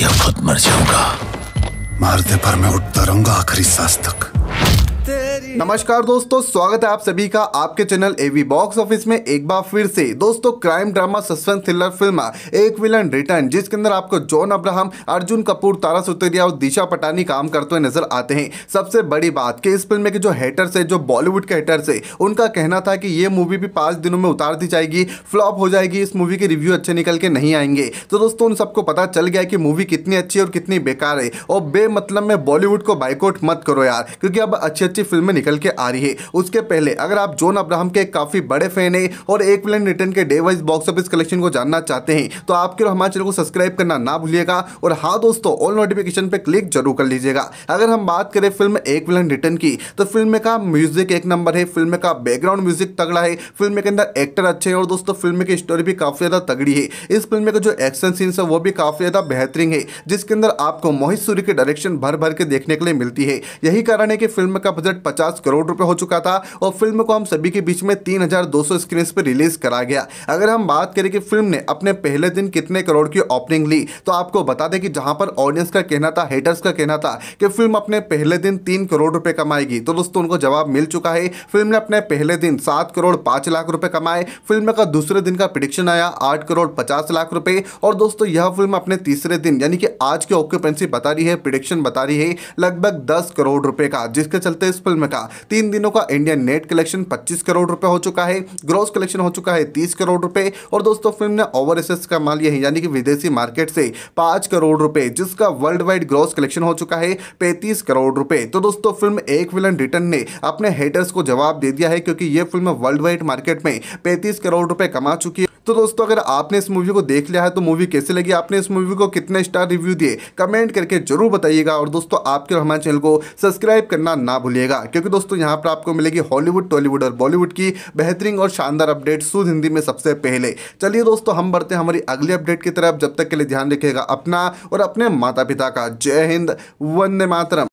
या खुद मर जाऊंगा मारते पर मैं उठता तो रहूंगा आखिरी सांस तक नमस्कार दोस्तों स्वागत है आप सभी का आपके चैनल एवी बॉक्स ऑफिस में एक बार फिर से दोस्तों crime drama suspense thriller film एक विलन रिटर्न जिसके अंदर आपको जॉन अब्राहम अर्जुन कपूर तारा सुतरिया और दिशा पटानी काम करते हुए नजर आते हैं सबसे बड़ी बात कि इस फिल्म के जो हेटर्स है जो बॉलीवुड के हेटर्स है उनका कहना था कि ये मूवी भी पाँच दिनों में उतार दी जाएगी फ्लॉप हो जाएगी इस मूवी के रिव्यू अच्छे निकल के नहीं आएंगे तो दोस्तों उन सबको पता चल गया कि मूवी कितनी अच्छी और कितनी बेकार है और बेमतलब में बॉलीवुड को बाइकआउट मत करो यार क्योंकि अब अच्छी अच्छी फिल्में निकल के आ रही है उसके पहले अगर आप जोन अब्राहम के काफ़ी बड़े फैन हैं और एक मिलियन रिटर्न के day wise box office collection को जानना चाहते हैं तो आपके और हमारे चैनल को सब्सक्राइब करना ना भूलिएगा और हाँ दोस्तों ऑल नोटिफिकेशन पर क्लिक जरूर कर लीजिएगा अगर हम बात करें फिल्म एक विलन रिटर्न की तो फिल्म का म्यूजिक एक नंबर है फिल्म का बैकग्राउंड म्यूजिक तगड़ा है फिल्म के अंदर एक्टर अच्छे हैं और दोस्तों फिल्म की स्टोरी भी काफ़ी ज़्यादा तगड़ी है इस फिल्म का जो एक्शन सीन है वो भी काफ़ी ज़्यादा बेहतरीन है जिसके अंदर आपको मोहित सूरी के डायरेक्शन भर भर के देखने के लिए मिलती है यही कारण है कि फिल्म का बजट पचास पचास करोड़ रुपए हो चुका था और फिल्म को हम सभी के बीच में तीन हजार दो सौ स्क्रीन पर रिलीज करा गया अगर हम बात करें कि फिल्म ने अपने पहले दिन कितने करोड़ की ओपनिंग ली तो आपको बता दें कि जहां पर ऑडियंस का कहना था हेटर्स का कहना था कि फिल्म अपने पहले दिन तीन करोड़ रुपए कमाएगी तो दोस्तों उनको जवाब मिल चुका है फिल्म ने अपने पहले दिन सात करोड़ पांच लाख रुपए कमाए फिल्म का दूसरे दिन का प्रिडिक्शन आया आठ करोड़ पचास लाख रुपए और दोस्तों यह फिल्म अपने तीसरे दिन यानी कि आज की ऑक्यूपेंसी बता रही है प्रिडिक्शन बता रही है लगभग दस करोड़ रुपए का जिसके चलते इस फिल्म का का तीन दिनों का इंडियन नेट कलेक्शन पच्चीस करोड़ रुपए हो चुका है ग्रॉस कलेक्शन हो चुका है तीस करोड़ रुपए और दोस्तों फिल्म ने ओवर ओवरसीज का माल यही यानी कि विदेशी मार्केट से पाँच करोड़ रुपए जिसका वर्ल्ड वाइड ग्रॉस कलेक्शन हो चुका है पैंतीस करोड़ रुपए तो दोस्तों फिल्म एक विलन रिटर्न ने अपने हेटर्स को जवाब दे दिया है क्योंकि यह फिल्म वर्ल्ड वाइड मार्केट में पैंतीस करोड़ रुपए कमा चुकी है तो दोस्तों अगर आपने इस मूवी को देख लिया है तो मूवी कैसे लगी आपने इस मूवी को कितने स्टार रिव्यू दिए कमेंट करके जरूर बताइएगा और दोस्तों आपके हमारे चैनल को सब्सक्राइब करना ना भूलिएगा क्योंकि क्योंकि दोस्तों यहाँ पर आपको मिलेगी हॉलीवुड टॉलीवुड और बॉलीवुड की बेहतरीन और शानदार अपडेट सुध हिंदी में सबसे पहले चलिए दोस्तों हम बढ़ते हैं हमारी अगली अपडेट की तरफ जब तक के लिए ध्यान रखिएगा अपना और अपने माता पिता का जय हिंद वंदे मातरम